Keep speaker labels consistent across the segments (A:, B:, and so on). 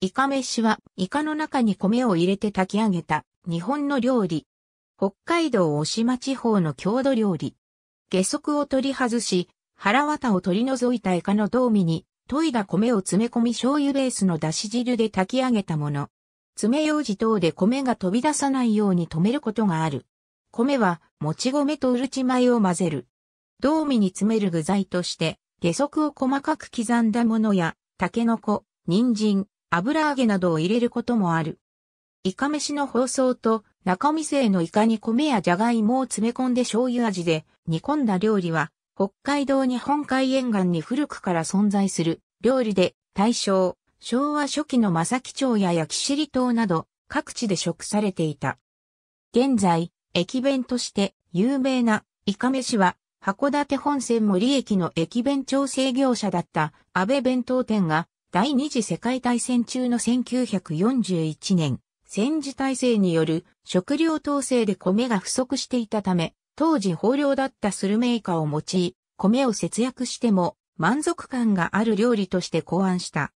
A: イカ飯は、イカの中に米を入れて炊き上げた、日本の料理。北海道大島地方の郷土料理。下足を取り外し、腹綿を取り除いたイカの胴身に、研いだ米を詰め込み醤油ベースのだし汁で炊き上げたもの。詰め用紙等で米が飛び出さないように止めることがある。米は、もち米とうるち米を混ぜる。胴身に詰める具材として、下足を細かく刻んだものや、タケノコ、人参、油揚げなどを入れることもある。イカ飯の包装と中身製のイカに米やジャガイモを詰め込んで醤油味で煮込んだ料理は、北海道日本海沿岸に古くから存在する料理で、大正、昭和初期の正木町や焼き尻島など各地で食されていた。現在、駅弁として有名なイカ飯は、函館本線森駅の駅弁調整業者だった安倍弁当店が第二次世界大戦中の1941年、戦時体制による食料統制で米が不足していたため、当時豊漁だったスルメイカを用い、米を節約しても満足感がある料理として考案した。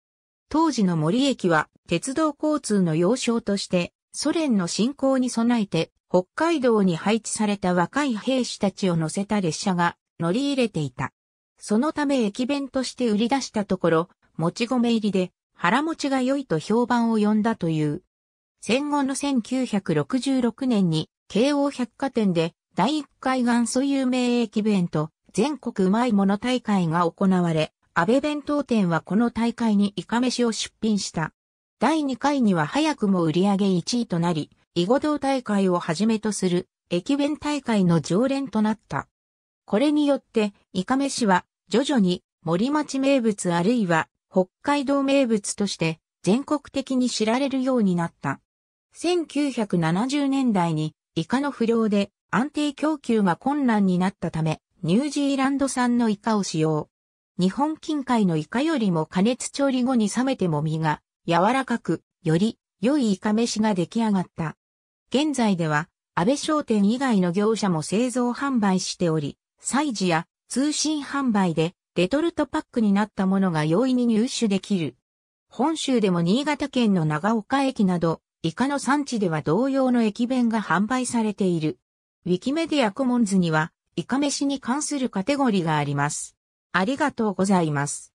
A: 当時の森駅は鉄道交通の要衝としてソ連の侵攻に備えて北海道に配置された若い兵士たちを乗せた列車が乗り入れていた。そのため駅弁として売り出したところ、もち米入りで腹持ちが良いと評判を呼んだという。戦後の1966年に京王百貨店で第1回元祖有名駅弁と全国うまいもの大会が行われ、安倍弁当店はこの大会にイカ飯を出品した。第2回には早くも売り上げ1位となり、囲碁道大会をはじめとする駅弁大会の常連となった。これによって、イカ飯は徐々に森町名物あるいは北海道名物として全国的に知られるようになった。1970年代にイカの不良で安定供給が困難になったため、ニュージーランド産のイカを使用。日本近海のイカよりも加熱調理後に冷めても身が柔らかく、より良いイカ飯が出来上がった。現在では、安倍商店以外の業者も製造販売しており、祭事や通信販売でレトルトパックになったものが容易に入手できる。本州でも新潟県の長岡駅など、イカの産地では同様の駅弁が販売されている。ウィキメディアコモンズには、イカ飯に関するカテゴリーがあります。ありがとうございます。